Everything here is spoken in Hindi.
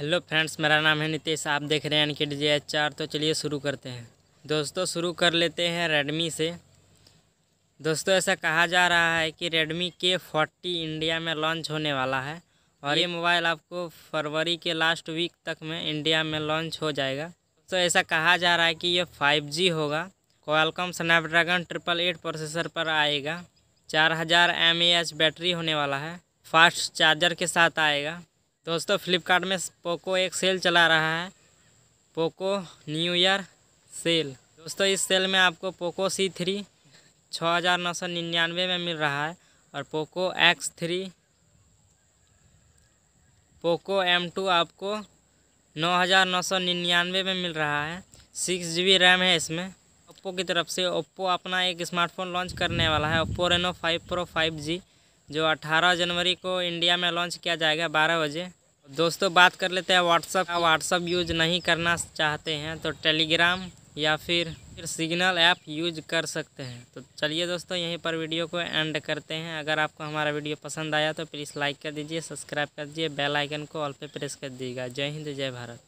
हेलो फ्रेंड्स मेरा नाम है नितेश आप देख रहे हैं एन के डी जी एच आर तो चलिए शुरू करते हैं दोस्तों शुरू कर लेते हैं रेडमी से दोस्तों ऐसा कहा जा रहा है कि रेडमी के फोर्टी इंडिया में लॉन्च होने वाला है और ये मोबाइल आपको फरवरी के लास्ट वीक तक में इंडिया में लॉन्च हो जाएगा तो ऐसा कहा जा रहा है कि ये फाइव जी होगा Qualcomm Snapdragon triple eight processor पर आएगा चार हज़ार एम बैटरी होने वाला है फास्ट चार्जर के साथ आएगा दोस्तों फ्लिपकार्ट में पोको एक सेल चला रहा है पोको न्यू ईयर सेल दोस्तों इस सेल में आपको पोको सी थ्री छः हज़ार नौ सौ निन्यानवे में मिल रहा है और Poco X three Poco M two आपको नौ हज़ार नौ सौ निन्यानवे में मिल रहा है सिक्स जी बी रैम है इसमें ओप्पो की तरफ से ओप्पो अपना एक स्मार्टफोन लॉन्च करने वाला है Oppo Reno five pro five G जो अठारह जनवरी को इंडिया में लॉन्च किया जाएगा बारह बजे दोस्तों बात कर लेते हैं व्हाट्सअप व्हाट्सअप यूज नहीं करना चाहते हैं तो टेलीग्राम या फिर फिर सिग्नल ऐप यूज कर सकते हैं तो चलिए दोस्तों यहीं पर वीडियो को एंड करते हैं अगर आपको हमारा वीडियो पसंद आया तो प्लीज़ लाइक कर दीजिए सब्सक्राइब कर दीजिए बेल आइकन को ऑल पे प्रेस कर दीजिएगा जय हिंद जय भारत